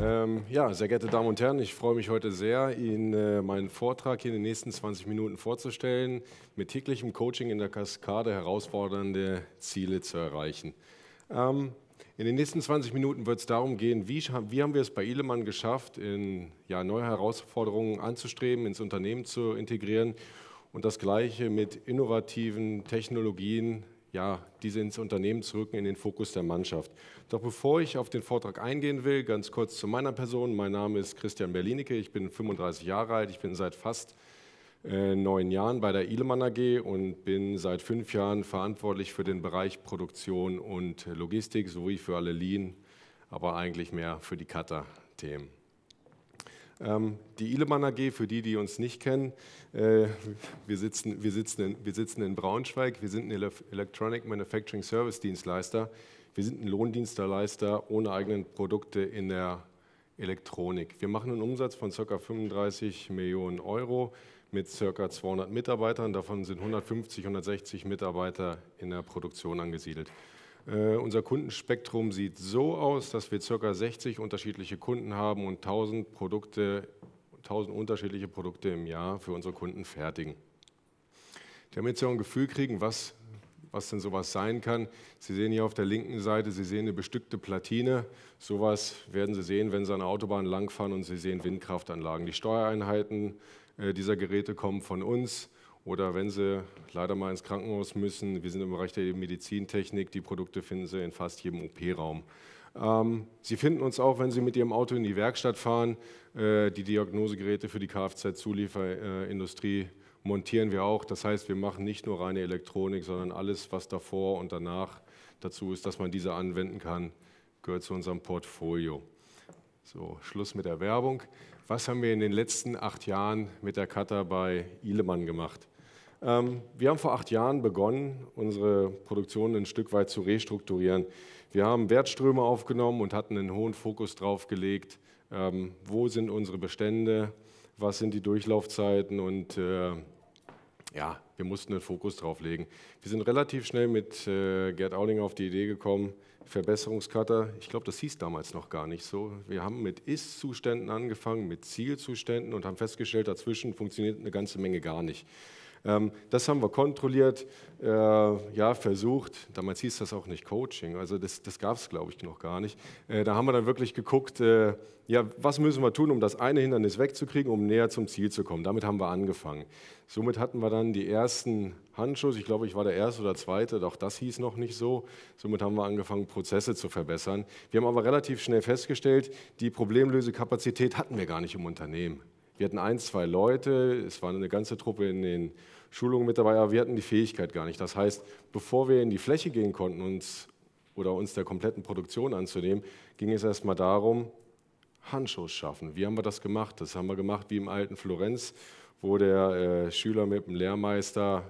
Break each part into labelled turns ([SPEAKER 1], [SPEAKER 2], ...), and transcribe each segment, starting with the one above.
[SPEAKER 1] Ähm, ja, sehr geehrte Damen und Herren, ich freue mich heute sehr, Ihnen äh, meinen Vortrag hier in den nächsten 20 Minuten vorzustellen, mit täglichem Coaching in der Kaskade herausfordernde Ziele zu erreichen. Ähm, in den nächsten 20 Minuten wird es darum gehen, wie, wie, haben wir es bei Ilemann geschafft, in, ja, neue Herausforderungen anzustreben, ins Unternehmen zu integrieren und das Gleiche mit innovativen Technologien, ja, diese ins Unternehmen zu rücken, in den Fokus der Mannschaft. Doch bevor ich auf den Vortrag eingehen will, ganz kurz zu meiner Person. Mein Name ist Christian Berlinicke, ich bin 35 Jahre alt, ich bin seit fast äh, neun Jahren bei der Ilemann AG und bin seit fünf Jahren verantwortlich für den Bereich Produktion und Logistik sowie für alle Lean, aber eigentlich mehr für die Cutter-Themen. Ähm, die Ilemann AG, für die, die uns nicht kennen, äh, wir, sitzen, wir, sitzen in, wir sitzen in Braunschweig, wir sind ein Electronic Manufacturing Service Dienstleister. Wir sind ein Lohndienstleister ohne eigenen Produkte in der Elektronik. Wir machen einen Umsatz von ca. 35 Millionen Euro mit ca. 200 Mitarbeitern. Davon sind 150, 160 Mitarbeiter in der Produktion angesiedelt. Äh, unser Kundenspektrum sieht so aus, dass wir ca. 60 unterschiedliche Kunden haben und 1000 Produkte, 1000 unterschiedliche Produkte im Jahr für unsere Kunden fertigen. Damit Sie auch ein Gefühl kriegen, was, was denn sowas sein kann. Sie sehen hier auf der linken Seite, Sie sehen eine bestückte Platine. Sowas werden Sie sehen, wenn Sie an der Autobahn langfahren und Sie sehen Windkraftanlagen. Die Steuereinheiten äh, dieser Geräte kommen von uns oder wenn Sie leider mal ins Krankenhaus müssen, wir sind im Bereich der Medizintechnik, die Produkte finden Sie in fast jedem OP-Raum. Ähm, Sie finden uns auch, wenn Sie mit Ihrem Auto in die Werkstatt fahren. Äh, die Diagnosegeräte für die Kfz-Zulieferindustrie montieren wir auch. Das heißt, wir machen nicht nur reine Elektronik, sondern alles, was davor und danach dazu ist, dass man diese anwenden kann, gehört zu unserem Portfolio. So, Schluss mit der Werbung. Was haben wir in den letzten acht Jahren mit der Kata bei Ihlemann gemacht? Ähm, wir haben vor acht Jahren begonnen, unsere Produktion ein Stück weit zu restrukturieren. Wir haben Wertströme aufgenommen und hatten einen hohen Fokus drauf gelegt, ähm, wo sind unsere Bestände, was sind die Durchlaufzeiten und äh, ja, wir mussten einen Fokus drauf legen. Wir sind relativ schnell mit äh, Gerd Aulinger auf die Idee gekommen, Verbesserungskarte, ich glaube, das hieß damals noch gar nicht so. Wir haben mit Ist-Zuständen angefangen, mit Zielzuständen und haben festgestellt, dazwischen funktioniert eine ganze Menge gar nicht. Ähm, das haben wir kontrolliert, äh, ja, versucht. Damals hieß das auch nicht Coaching, also das, das gab es, glaube ich, noch gar nicht. Äh, da haben wir dann wirklich geguckt, äh, ja, was müssen wir tun, um das eine Hindernis wegzukriegen, um näher zum Ziel zu kommen. Damit haben wir angefangen. Somit hatten wir dann die ersten Handschuhe. Ich glaube, ich war der Erste oder Zweite, doch das hieß noch nicht so. Somit haben wir angefangen, Prozesse zu verbessern. Wir haben aber relativ schnell festgestellt, die Problemlösekapazität hatten wir gar nicht im Unternehmen. Wir hatten ein, zwei Leute, es war eine ganze Truppe in den Schulungen mit dabei, aber wir hatten die Fähigkeit gar nicht. Das heißt, bevor wir in die Fläche gehen konnten uns, oder uns der kompletten Produktion anzunehmen, ging es erstmal darum, Handschuss schaffen. Wie haben wir das gemacht? Das haben wir gemacht wie im alten Florenz, wo der äh, Schüler mit dem Lehrmeister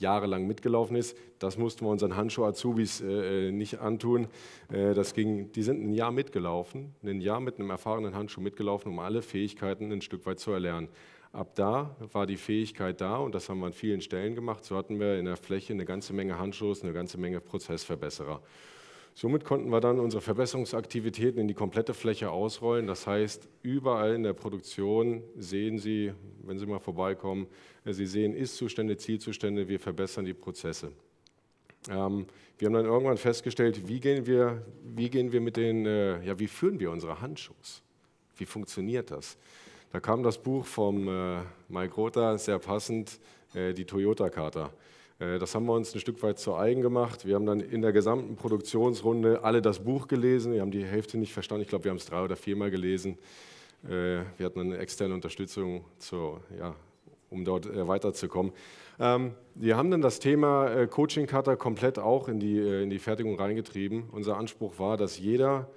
[SPEAKER 1] jahrelang mitgelaufen ist. Das mussten wir unseren Handschuh-Azubis äh, äh, nicht antun. Äh, das ging, die sind ein Jahr mitgelaufen, ein Jahr mit einem erfahrenen Handschuh mitgelaufen, um alle Fähigkeiten ein Stück weit zu erlernen. Ab da war die Fähigkeit da und das haben wir an vielen Stellen gemacht. So hatten wir in der Fläche eine ganze Menge Handschuhs, eine ganze Menge Prozessverbesserer. Somit konnten wir dann unsere Verbesserungsaktivitäten in die komplette Fläche ausrollen. Das heißt, überall in der Produktion sehen Sie, wenn Sie mal vorbeikommen, äh, Sie sehen Ist-Zustände, Zielzustände, wir verbessern die Prozesse. Ähm, wir haben dann irgendwann festgestellt, wie gehen wir, wie gehen wir mit den, äh, ja, wie führen wir unsere Handschuhe? Wie funktioniert das? Da kam das Buch vom äh, Mike Rother, sehr passend, äh, die Toyota-Charta. Äh, das haben wir uns ein Stück weit zu eigen gemacht. Wir haben dann in der gesamten Produktionsrunde alle das Buch gelesen. Wir haben die Hälfte nicht verstanden. Ich glaube, wir haben es drei oder viermal gelesen. Äh, wir hatten eine externe Unterstützung, zu, ja, um dort äh, weiterzukommen. Ähm, wir haben dann das Thema Coaching Cutter komplett auch in die, in die Fertigung reingetrieben. Unser Anspruch war, dass jeder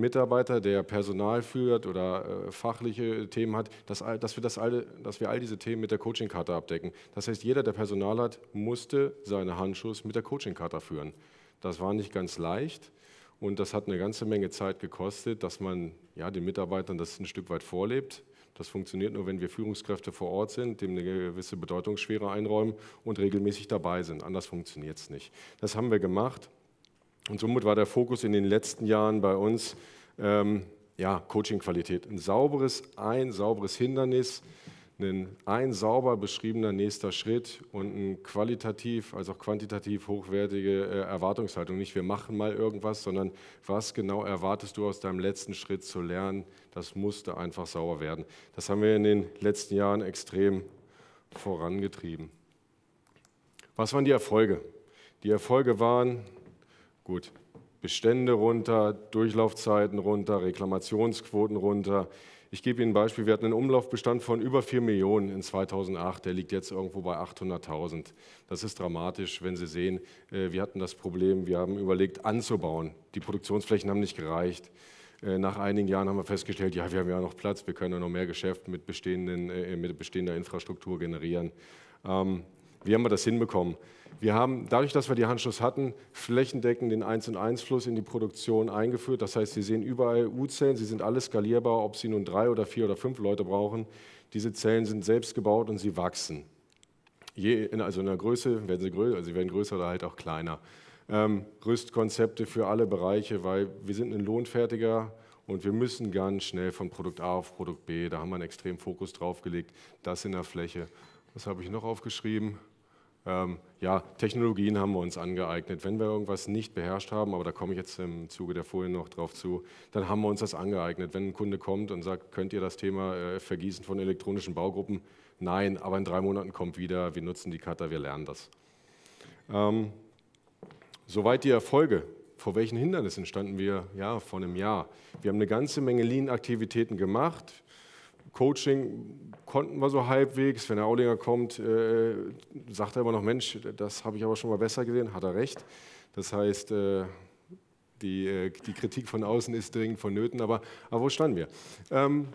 [SPEAKER 1] Mitarbeiter, der Personal führt oder äh, fachliche Themen hat, dass, dass, wir das alle, dass wir all diese Themen mit der Coaching-Karte abdecken. Das heißt, jeder, der Personal hat, musste seine Handschuhe mit der Coaching-Karte führen. Das war nicht ganz leicht und das hat eine ganze Menge Zeit gekostet, dass man ja, den Mitarbeitern das ein Stück weit vorlebt. Das funktioniert nur, wenn wir Führungskräfte vor Ort sind, dem eine gewisse Bedeutungsschwere einräumen und regelmäßig dabei sind. Anders funktioniert es nicht. Das haben wir gemacht. Und somit war der Fokus in den letzten Jahren bei uns ähm, ja, Coaching-Qualität. Ein sauberes Ein, sauberes Hindernis, ein, ein sauber beschriebener nächster Schritt und eine qualitativ als auch quantitativ hochwertige äh, Erwartungshaltung. Nicht wir machen mal irgendwas, sondern was genau erwartest du aus deinem letzten Schritt zu lernen? Das musste einfach sauber werden. Das haben wir in den letzten Jahren extrem vorangetrieben. Was waren die Erfolge? Die Erfolge waren Gut, Bestände runter, Durchlaufzeiten runter, Reklamationsquoten runter. Ich gebe Ihnen ein Beispiel. Wir hatten einen Umlaufbestand von über 4 Millionen in 2008. Der liegt jetzt irgendwo bei 800.000. Das ist dramatisch, wenn Sie sehen, äh, wir hatten das Problem, wir haben überlegt, anzubauen. Die Produktionsflächen haben nicht gereicht. Äh, nach einigen Jahren haben wir festgestellt, ja, wir haben ja noch Platz, wir können ja noch mehr Geschäft mit, äh, mit bestehender Infrastruktur generieren. Ähm, wie haben wir das hinbekommen? Wir haben, dadurch, dass wir die Handschuss hatten, flächendeckend den 1 und 1 Fluss in die Produktion eingeführt. Das heißt, Sie sehen überall U-Zellen, sie sind alle skalierbar, ob Sie nun drei oder vier oder fünf Leute brauchen. Diese Zellen sind selbst gebaut und sie wachsen. Je, in, also in der Größe werden sie größer, also sie werden größer oder halt auch kleiner. Ähm, Rüstkonzepte für alle Bereiche, weil wir sind ein lohnfertiger und wir müssen ganz schnell von Produkt A auf Produkt B, da haben wir einen extremen Fokus drauf gelegt, das in der Fläche was habe ich noch aufgeschrieben? Ähm, ja, Technologien haben wir uns angeeignet. Wenn wir irgendwas nicht beherrscht haben, aber da komme ich jetzt im Zuge der Folien noch drauf zu, dann haben wir uns das angeeignet. Wenn ein Kunde kommt und sagt, könnt ihr das Thema äh, Vergießen von elektronischen Baugruppen? Nein, aber in drei Monaten kommt wieder, wir nutzen die Cutter, wir lernen das. Ähm, soweit die Erfolge. Vor welchen Hindernissen standen wir ja, vor einem Jahr? Wir haben eine ganze Menge Lean-Aktivitäten gemacht. Coaching konnten wir so halbwegs. Wenn der Aulinger kommt, äh, sagt er immer noch, Mensch, das habe ich aber schon mal besser gesehen. Hat er recht. Das heißt, äh, die, äh, die, Kritik von außen ist dringend vonnöten. Aber, aber wo standen wir? Ähm,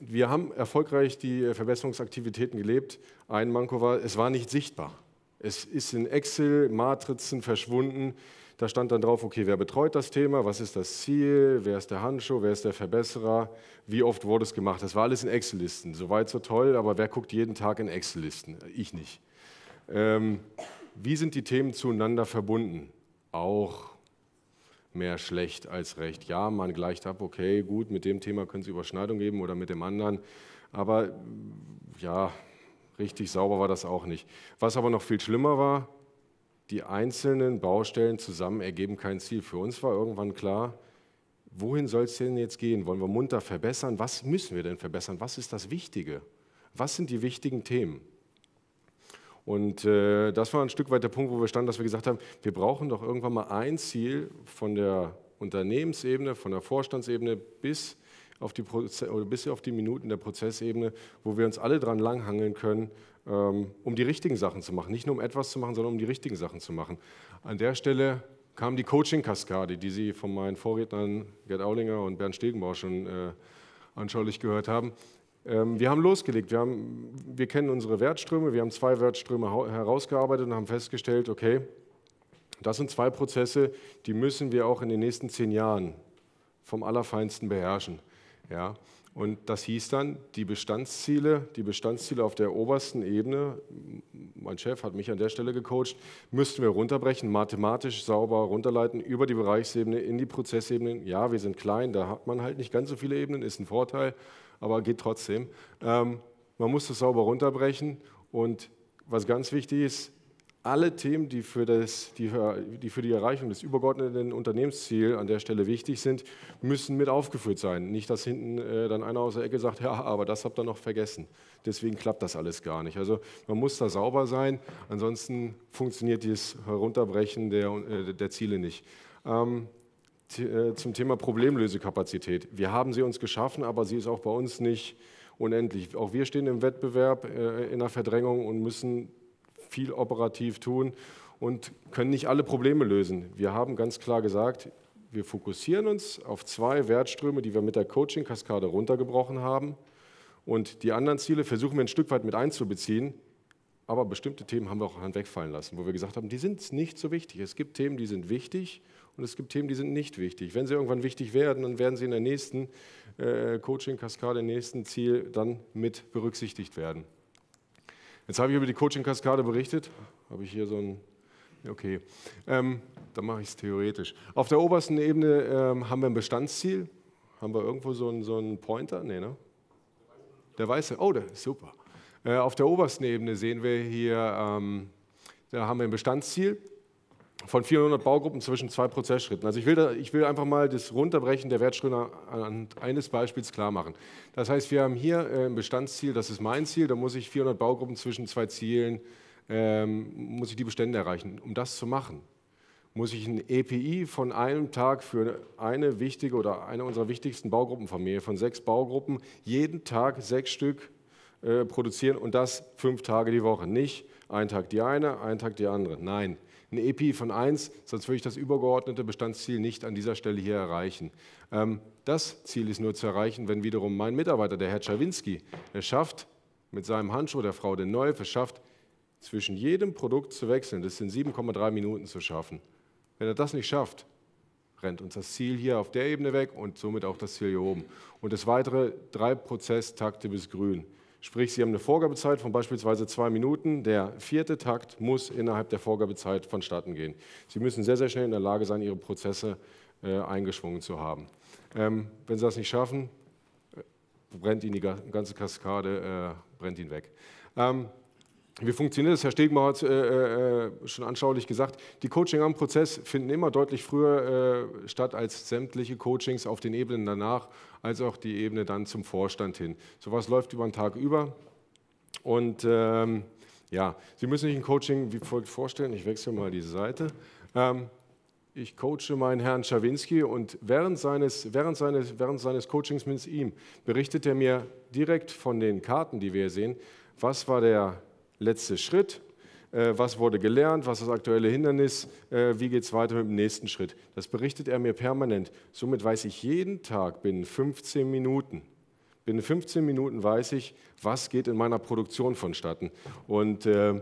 [SPEAKER 1] wir haben erfolgreich die äh, Verbesserungsaktivitäten gelebt. Ein Manko war, es war nicht sichtbar. Es ist in Excel-Matrizen verschwunden. Da stand dann drauf, okay, wer betreut das Thema, was ist das Ziel, wer ist der Handschuh, wer ist der Verbesserer, wie oft wurde es gemacht. Das war alles in Excel-Listen. so weit, so toll, aber wer guckt jeden Tag in Excel-Listen? Ich nicht. Ähm, wie sind die Themen zueinander verbunden? Auch mehr schlecht als recht. Ja, man gleicht ab, okay, gut, mit dem Thema können Sie Überschneidung geben oder mit dem anderen. Aber ja, richtig sauber war das auch nicht. Was aber noch viel schlimmer war, die einzelnen Baustellen zusammen ergeben kein Ziel. Für uns war irgendwann klar, wohin soll es denn jetzt gehen? Wollen wir munter verbessern? Was müssen wir denn verbessern? Was ist das Wichtige? Was sind die wichtigen Themen? Und äh, das war ein Stück weit der Punkt, wo wir standen, dass wir gesagt haben, wir brauchen doch irgendwann mal ein Ziel von der Unternehmensebene, von der Vorstandsebene bis auf die, Proze bis auf die Minuten der Prozessebene, wo wir uns alle dran langhangeln können, ähm, um die richtigen Sachen zu machen. Nicht nur um etwas zu machen, sondern um die richtigen Sachen zu machen. An der Stelle kam die Coaching-Kaskade, die Sie von meinen Vorrednern Gerd Aulinger und Bernd Stegenbauer schon äh, anschaulich gehört haben. Ähm, wir haben losgelegt, wir, haben, wir kennen unsere Wertströme, wir haben zwei Wertströme herausgearbeitet und haben festgestellt, okay, das sind zwei Prozesse, die müssen wir auch in den nächsten zehn Jahren vom Allerfeinsten beherrschen. Ja? Und das hieß dann, die Bestandsziele, die Bestandsziele auf der obersten Ebene, mein Chef hat mich an der Stelle gecoacht, müssten wir runterbrechen, mathematisch sauber runterleiten über die Bereichsebene in die Prozessebene. Ja, wir sind klein, da hat man halt nicht ganz so viele Ebenen, ist ein Vorteil, aber geht trotzdem. Ähm, man muss das sauber runterbrechen und was ganz wichtig ist, alle Themen, die für, das, die, die für die Erreichung des übergeordneten Unternehmensziels an der Stelle wichtig sind, müssen mit aufgeführt sein. Nicht, dass hinten äh, dann einer aus der Ecke sagt, ja, aber das habt ihr noch vergessen. Deswegen klappt das alles gar nicht. Also man muss da sauber sein, ansonsten funktioniert dieses Herunterbrechen der, äh, der Ziele nicht. Ähm, äh, zum Thema Problemlösekapazität. Wir haben sie uns geschaffen, aber sie ist auch bei uns nicht unendlich. Auch wir stehen im Wettbewerb, äh, in der Verdrängung und müssen viel operativ tun und können nicht alle Probleme lösen. Wir haben ganz klar gesagt, wir fokussieren uns auf zwei Wertströme, die wir mit der Coaching-Kaskade runtergebrochen haben. Und die anderen Ziele versuchen wir ein Stück weit mit einzubeziehen. Aber bestimmte Themen haben wir auch wegfallen lassen, wo wir gesagt haben, die sind nicht so wichtig. Es gibt Themen, die sind wichtig und es gibt Themen, die sind nicht wichtig. Wenn sie irgendwann wichtig werden, dann werden sie in der nächsten äh, Coaching-Kaskade, im nächsten Ziel dann mit berücksichtigt werden. Jetzt habe ich über die Coaching-Kaskade berichtet. Habe ich hier so ein. Okay, ähm, dann mache ich es theoretisch. Auf der obersten Ebene ähm, haben wir ein Bestandsziel. Haben wir irgendwo so einen, so einen Pointer? Nee, ne? Der weiße. Oh, der ist super. Äh, auf der obersten Ebene sehen wir hier, ähm, da haben wir ein Bestandsziel von 400 Baugruppen zwischen zwei Prozessschritten. Also ich will, da, ich will einfach mal das Runterbrechen der Wertschritte an eines Beispiels klar machen. Das heißt, wir haben hier äh, ein Bestandsziel, das ist mein Ziel, da muss ich 400 Baugruppen zwischen zwei Zielen, ähm, muss ich die Bestände erreichen. Um das zu machen, muss ich ein EPI von einem Tag für eine wichtige oder eine unserer wichtigsten Baugruppenfamilie von sechs Baugruppen, jeden Tag sechs Stück äh, produzieren und das fünf Tage die Woche. Nicht ein Tag die eine, ein Tag die andere. Nein, ein EPI von 1, sonst würde ich das übergeordnete Bestandsziel nicht an dieser Stelle hier erreichen. Ähm, das Ziel ist nur zu erreichen, wenn wiederum mein Mitarbeiter, der Herr Czawinski, es schafft, mit seinem Handschuh der Frau den Neuf, es schafft, zwischen jedem Produkt zu wechseln, das in 7,3 Minuten zu schaffen. Wenn er das nicht schafft, rennt uns das Ziel hier auf der Ebene weg und somit auch das Ziel hier oben. Und das weitere drei Prozesstakte bis grün. Sprich, Sie haben eine Vorgabezeit von beispielsweise zwei Minuten. Der vierte Takt muss innerhalb der Vorgabezeit vonstatten gehen. Sie müssen sehr, sehr schnell in der Lage sein, Ihre Prozesse äh, eingeschwungen zu haben. Ähm, wenn Sie das nicht schaffen, äh, brennt Ihnen die ganze Kaskade, äh, brennt Ihnen weg. Ähm, wie funktioniert das? Herr Stegmauer hat äh, äh, äh, schon anschaulich gesagt, die Coaching-Am-Prozess finden immer deutlich früher äh, statt als sämtliche Coachings auf den Ebenen danach als auch die Ebene dann zum Vorstand hin. So Sowas läuft über den Tag über. Und ähm, ja, Sie müssen sich ein Coaching wie folgt vorstellen. Ich wechsle mal diese Seite. Ähm, ich coache meinen Herrn Schawinski und während seines, während seines, während seines Coachings mit ihm berichtet er mir direkt von den Karten, die wir hier sehen, was war der letzte Schritt, äh, was wurde gelernt, was ist das aktuelle Hindernis, äh, wie geht es weiter mit dem nächsten Schritt. Das berichtet er mir permanent. Somit weiß ich jeden Tag binnen 15 Minuten, binnen 15 Minuten weiß ich, was geht in meiner Produktion vonstatten. Und äh,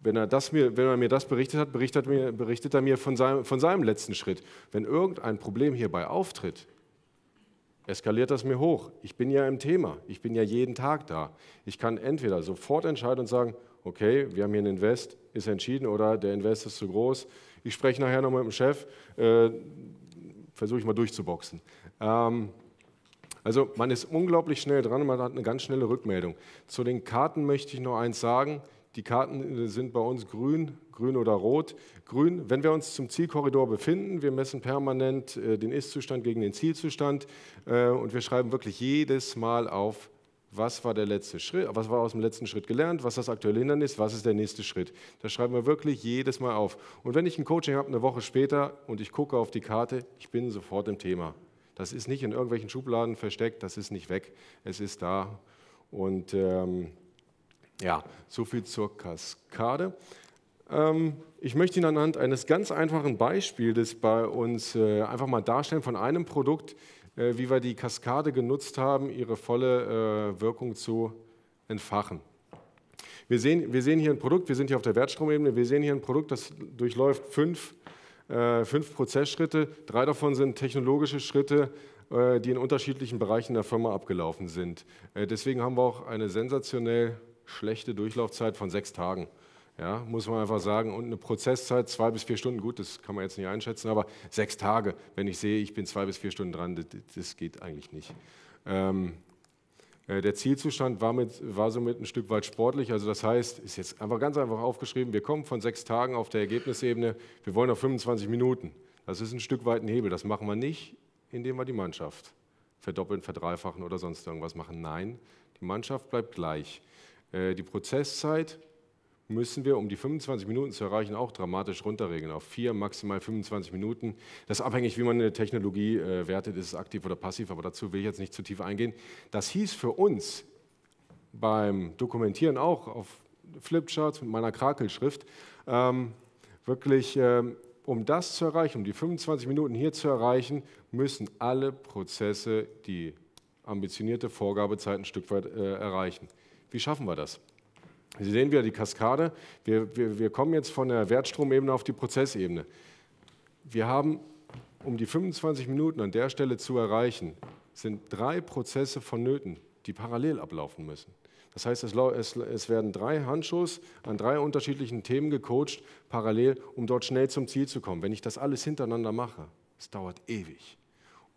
[SPEAKER 1] wenn er, das mir, wenn er mir das berichtet hat, berichtet, mir, berichtet er mir von seinem, von seinem letzten Schritt. Wenn irgendein Problem hierbei auftritt, eskaliert das mir hoch. Ich bin ja im Thema. Ich bin ja jeden Tag da. Ich kann entweder sofort entscheiden und sagen, okay, wir haben hier einen Invest, ist entschieden oder der Invest ist zu groß. Ich spreche nachher noch mit dem Chef, äh, versuche ich mal durchzuboxen. Ähm, also man ist unglaublich schnell dran, man hat eine ganz schnelle Rückmeldung. Zu den Karten möchte ich noch eins sagen. Die Karten äh, sind bei uns grün, grün oder rot. Grün, wenn wir uns zum Zielkorridor befinden, wir messen permanent äh, den Ist-Zustand gegen den Zielzustand äh, und wir schreiben wirklich jedes Mal auf, was war der letzte Schritt, was war aus dem letzten Schritt gelernt, was ist das aktuelle Hindernis, was ist der nächste Schritt. Das schreiben wir wirklich jedes Mal auf. Und wenn ich ein Coaching habe, eine Woche später und ich gucke auf die Karte, ich bin sofort im Thema. Das ist nicht in irgendwelchen Schubladen versteckt, das ist nicht weg, es ist da. Und ähm, ja, so viel zur Kaskade. Ähm, ich möchte Ihnen anhand eines ganz einfachen Beispiels bei uns äh, einfach mal darstellen von einem Produkt, äh, wie wir die Kaskade genutzt haben, ihre volle äh, Wirkung zu entfachen. Wir sehen, wir sehen hier ein Produkt, wir sind hier auf der Wertstromebene, wir sehen hier ein Produkt, das durchläuft fünf, äh, fünf Prozessschritte. Drei davon sind technologische Schritte, die in unterschiedlichen Bereichen der Firma abgelaufen sind. Deswegen haben wir auch eine sensationell schlechte Durchlaufzeit von sechs Tagen. Ja, muss man einfach sagen. Und eine Prozesszeit, zwei bis vier Stunden, gut, das kann man jetzt nicht einschätzen, aber sechs Tage, wenn ich sehe, ich bin zwei bis vier Stunden dran, das, das geht eigentlich nicht. Ähm, äh, der Zielzustand war, mit, war somit ein Stück weit sportlich. Also das heißt, ist jetzt einfach ganz einfach aufgeschrieben, wir kommen von sechs Tagen auf der Ergebnissebene, wir wollen auf 25 Minuten. Das ist ein Stück weit ein Hebel. Das machen wir nicht, indem wir die Mannschaft verdoppeln, verdreifachen oder sonst irgendwas machen. Nein, die Mannschaft bleibt gleich. Äh, die Prozesszeit müssen wir, um die 25 Minuten zu erreichen, auch dramatisch runterregeln auf vier, maximal 25 Minuten. Das ist abhängig, wie man eine Technologie äh, wertet, ist es aktiv oder passiv, aber dazu will ich jetzt nicht zu tief eingehen. Das hieß für uns beim Dokumentieren auch auf Flipcharts mit meiner Krakelschrift ähm, wirklich, ähm, um das zu erreichen, um die 25 Minuten hier zu erreichen, müssen alle Prozesse die ambitionierte Vorgabezeit ein Stück weit äh, erreichen. Wie schaffen wir das? Sie sehen wieder die Kaskade. Wir, wir, wir kommen jetzt von der Wertstromebene auf die Prozessebene. Wir haben, um die 25 Minuten an der Stelle zu erreichen, sind drei Prozesse vonnöten, die parallel ablaufen müssen. Das heißt, es, es, es werden drei Handschuhe an drei unterschiedlichen Themen gecoacht, parallel, um dort schnell zum Ziel zu kommen. Wenn ich das alles hintereinander mache, es dauert ewig.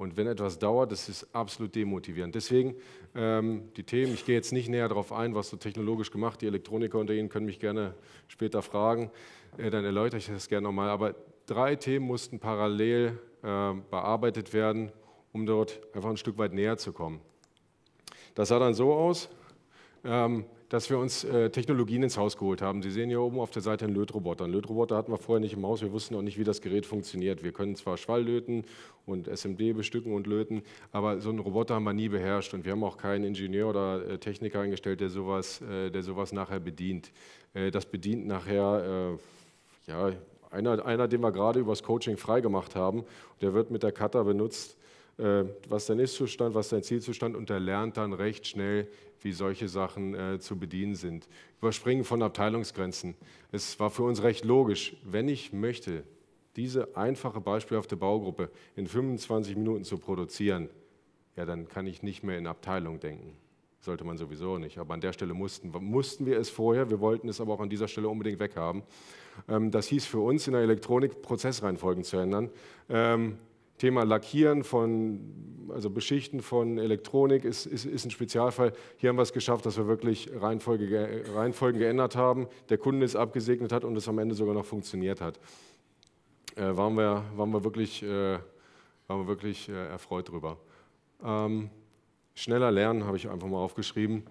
[SPEAKER 1] Und wenn etwas dauert, das ist absolut demotivierend. Deswegen ähm, die Themen, ich gehe jetzt nicht näher darauf ein, was so technologisch gemacht, die Elektroniker unter Ihnen können mich gerne später fragen, äh, dann erläutere ich das gerne nochmal. Aber drei Themen mussten parallel äh, bearbeitet werden, um dort einfach ein Stück weit näher zu kommen. Das sah dann so aus. Ähm, dass wir uns äh, Technologien ins Haus geholt haben. Sie sehen hier oben auf der Seite einen Lötroboter. Einen Lötroboter hatten wir vorher nicht im Haus, wir wussten auch nicht, wie das Gerät funktioniert. Wir können zwar Schwall löten und SMD bestücken und löten, aber so einen Roboter haben wir nie beherrscht und wir haben auch keinen Ingenieur oder äh, Techniker eingestellt, der sowas, äh, der sowas nachher bedient. Äh, das bedient nachher, äh, ja, einer, einer, den wir gerade übers Coaching freigemacht haben, der wird mit der Cutter benutzt äh, was dein Ist-Zustand, was dein Zielzustand und er lernt dann recht schnell, wie solche Sachen äh, zu bedienen sind. Überspringen von Abteilungsgrenzen. Es war für uns recht logisch, wenn ich möchte, diese einfache, beispielhafte Baugruppe in 25 Minuten zu produzieren, ja, dann kann ich nicht mehr in Abteilung denken. Sollte man sowieso nicht, aber an der Stelle mussten, mussten wir es vorher, wir wollten es aber auch an dieser Stelle unbedingt weghaben. Ähm, das hieß für uns in der Elektronik, Prozessreihenfolgen zu ändern. Ähm, Thema Lackieren von, also Beschichten von Elektronik ist, ist, ist ein Spezialfall. Hier haben wir es geschafft, dass wir wirklich Reihenfolge, Reihenfolgen geändert haben, der Kunde es abgesegnet hat und es am Ende sogar noch funktioniert hat. Äh, waren, wir, waren wir wirklich, äh, waren wir wirklich äh, erfreut drüber. Ähm, schneller lernen habe ich einfach mal aufgeschrieben.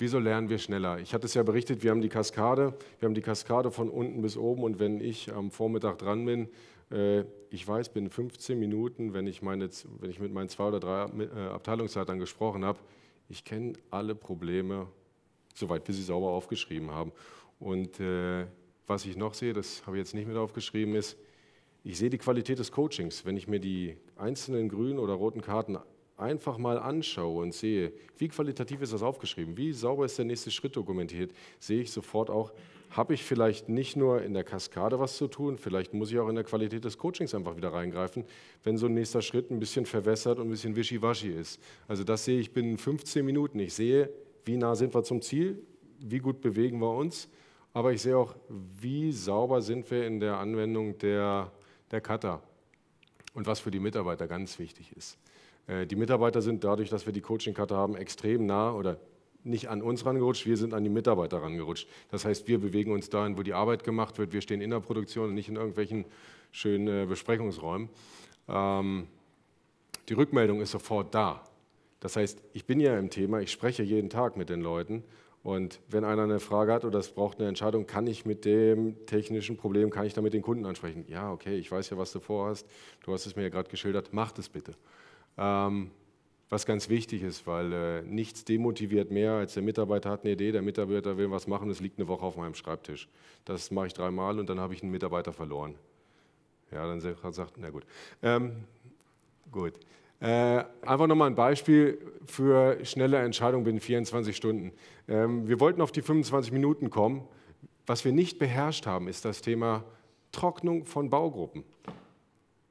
[SPEAKER 1] Wieso lernen wir schneller? Ich hatte es ja berichtet, wir haben die Kaskade, wir haben die Kaskade von unten bis oben und wenn ich am Vormittag dran bin, äh, ich weiß, bin 15 Minuten, wenn ich, meine, wenn ich mit meinen zwei oder drei äh, Abteilungsleitern gesprochen habe, ich kenne alle Probleme, soweit wir sie sauber aufgeschrieben haben. Und äh, was ich noch sehe, das habe ich jetzt nicht mit aufgeschrieben, ist, ich sehe die Qualität des Coachings. Wenn ich mir die einzelnen grünen oder roten Karten einfach mal anschaue und sehe, wie qualitativ ist das aufgeschrieben, wie sauber ist der nächste Schritt dokumentiert, sehe ich sofort auch, habe ich vielleicht nicht nur in der Kaskade was zu tun, vielleicht muss ich auch in der Qualität des Coachings einfach wieder reingreifen, wenn so ein nächster Schritt ein bisschen verwässert und ein bisschen wischiwaschi ist. Also das sehe ich binnen 15 Minuten. Ich sehe, wie nah sind wir zum Ziel, wie gut bewegen wir uns, aber ich sehe auch, wie sauber sind wir in der Anwendung der, der Cutter und was für die Mitarbeiter ganz wichtig ist. Äh, die Mitarbeiter sind dadurch, dass wir die Coaching-Karte haben, extrem nah oder nicht an uns rangerutscht, wir sind an die Mitarbeiter rangerutscht. Das heißt, wir bewegen uns dahin, wo die Arbeit gemacht wird. Wir stehen in der Produktion und nicht in irgendwelchen schönen äh, Besprechungsräumen. Ähm, die Rückmeldung ist sofort da. Das heißt, ich bin ja im Thema, ich spreche jeden Tag mit den Leuten und wenn einer eine Frage hat oder es braucht eine Entscheidung, kann ich mit dem technischen Problem, kann ich damit den Kunden ansprechen? Ja, okay, ich weiß ja, was du vorhast, du hast es mir ja gerade geschildert, mach das bitte. Ähm, was ganz wichtig ist, weil äh, nichts demotiviert mehr, als der Mitarbeiter hat eine Idee, der Mitarbeiter will was machen, es liegt eine Woche auf meinem Schreibtisch. Das mache ich dreimal und dann habe ich einen Mitarbeiter verloren. Ja, dann sagt, na gut. Ähm, gut. Äh, einfach nochmal ein Beispiel für schnelle Entscheidungen binnen 24 Stunden. Ähm, wir wollten auf die 25 Minuten kommen. Was wir nicht beherrscht haben, ist das Thema Trocknung von Baugruppen.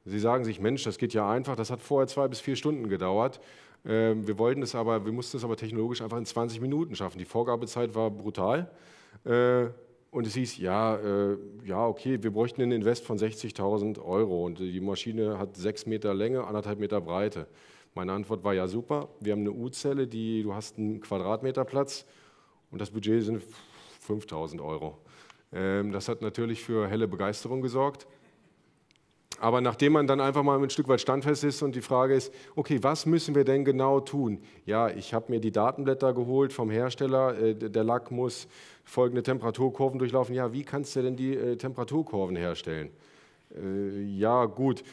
[SPEAKER 1] Sie sagen sich, Mensch, das geht ja einfach, das hat vorher zwei bis vier Stunden gedauert. Ähm, wir wollten es aber, wir mussten es aber technologisch einfach in 20 Minuten schaffen. Die Vorgabezeit war brutal. Äh, und es hieß, ja, äh, ja, okay, wir bräuchten einen Invest von 60.000 Euro und die Maschine hat sechs Meter Länge, anderthalb Meter Breite. Meine Antwort war, ja, super, wir haben eine U-Zelle, die, du hast einen Quadratmeter Platz und das Budget sind 5.000 Euro. Ähm, das hat natürlich für helle Begeisterung gesorgt. Aber nachdem man dann einfach mal ein Stück weit standfest ist und die Frage ist, okay, was müssen wir denn genau tun? Ja, ich habe mir die Datenblätter geholt vom Hersteller, äh, der Lack muss folgende Temperaturkurven durchlaufen. Ja, wie kannst du denn die äh, Temperaturkurven herstellen? Äh, ja, gut.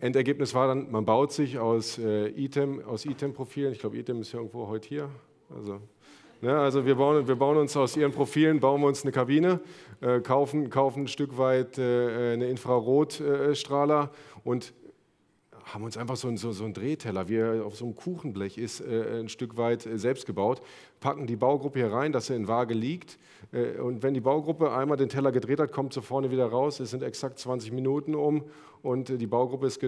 [SPEAKER 1] Endergebnis war dann, man baut sich aus ITEM, aus ITEM-Profilen, ich glaube, ITEM ist irgendwo heute hier, also Ne, also wir bauen, wir bauen uns aus ihren Profilen, bauen wir uns eine Kabine, äh, kaufen, kaufen ein Stück weit äh, äh eine Infrarotstrahler äh, und haben uns einfach so einen, so, so einen Drehteller, wie er auf so einem Kuchenblech ist, äh, ein Stück weit äh, selbst gebaut, packen die Baugruppe hier rein, dass er in Waage liegt. und wenn die Baugruppe einmal den Teller gedreht hat, kommt sie vorne wieder raus. Es sind exakt 20 Minuten um und die Baugruppe ist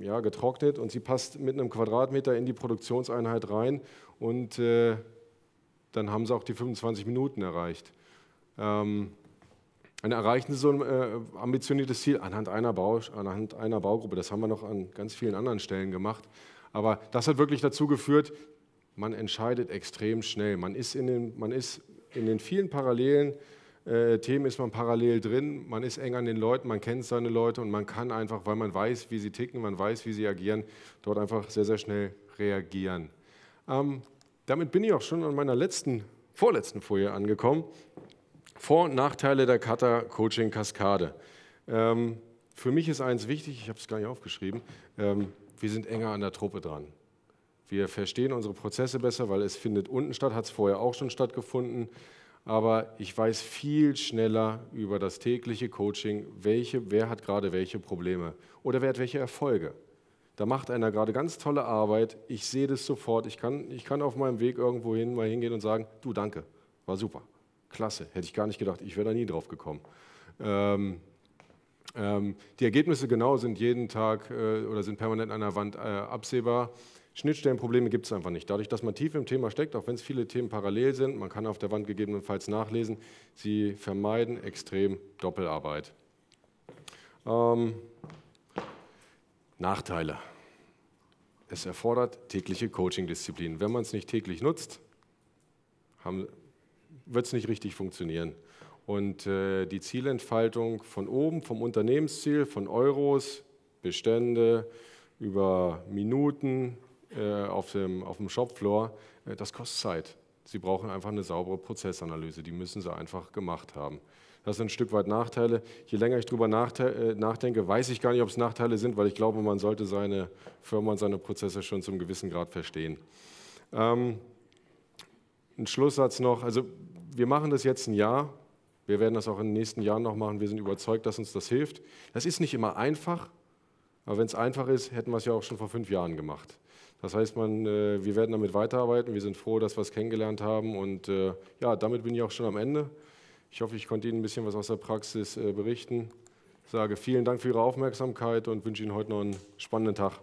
[SPEAKER 1] ja, getrocknet und sie passt mit einem Quadratmeter in die Produktionseinheit rein und dann haben sie auch die 25 Minuten erreicht. Ähm, dann erreichen sie so ein äh, ambitioniertes Ziel anhand einer, Bau, anhand einer Baugruppe. Das haben wir noch an ganz vielen anderen Stellen gemacht. Aber das hat wirklich dazu geführt, man entscheidet extrem schnell. Man ist in den, man ist in den vielen parallelen äh, Themen ist man parallel drin, man ist eng an den Leuten, man kennt seine Leute und man kann einfach, weil man weiß, wie sie ticken, man weiß, wie sie agieren, dort einfach sehr, sehr schnell reagieren. Ähm, damit bin ich auch schon an meiner letzten, vorletzten Folie angekommen. Vor- und Nachteile der Kata Coaching Kaskade. Ähm, für mich ist eins wichtig, ich habe es gar nicht aufgeschrieben, ähm, wir sind enger an der Truppe dran. Wir verstehen unsere Prozesse besser, weil es findet unten statt, hat es vorher auch schon stattgefunden. Aber ich weiß viel schneller über das tägliche Coaching, welche, wer hat gerade welche Probleme oder wer hat welche Erfolge. Da macht einer gerade ganz tolle Arbeit. Ich sehe das sofort. Ich kann, ich kann auf meinem Weg irgendwo hin mal hingehen und sagen, du, danke, war super, klasse. Hätte ich gar nicht gedacht, ich wäre da nie drauf gekommen. Ähm, ähm, die Ergebnisse genau sind jeden Tag äh, oder sind permanent an der Wand äh, absehbar. Schnittstellenprobleme gibt es einfach nicht. Dadurch, dass man tief im Thema steckt, auch wenn es viele Themen parallel sind, man kann auf der Wand gegebenenfalls nachlesen, sie vermeiden extrem Doppelarbeit. Ähm, Nachteile. Es erfordert tägliche Coaching-Disziplin. Wenn man es nicht täglich nutzt, wird es nicht richtig funktionieren. Und äh, die Zielentfaltung von oben, vom Unternehmensziel, von Euros, Bestände, über Minuten äh, auf, dem, auf dem Shopfloor, äh, das kostet Zeit. Sie brauchen einfach eine saubere Prozessanalyse, die müssen sie einfach gemacht haben. Das sind ein Stück weit Nachteile. Je länger ich darüber äh, nachdenke, weiß ich gar nicht, ob es Nachteile sind, weil ich glaube, man sollte seine Firma und seine Prozesse schon zum gewissen Grad verstehen. Ähm, ein Schlusssatz noch. Also wir machen das jetzt ein Jahr. Wir werden das auch in den nächsten Jahren noch machen. Wir sind überzeugt, dass uns das hilft. Das ist nicht immer einfach, aber wenn es einfach ist, hätten wir es ja auch schon vor fünf Jahren gemacht. Das heißt, man, äh, wir werden damit weiterarbeiten. Wir sind froh, dass wir es kennengelernt haben. Und äh, ja, damit bin ich auch schon am Ende. Ich hoffe, ich konnte Ihnen ein bisschen was aus der Praxis äh, berichten. Ich sage vielen Dank für Ihre Aufmerksamkeit und wünsche Ihnen heute noch einen spannenden Tag.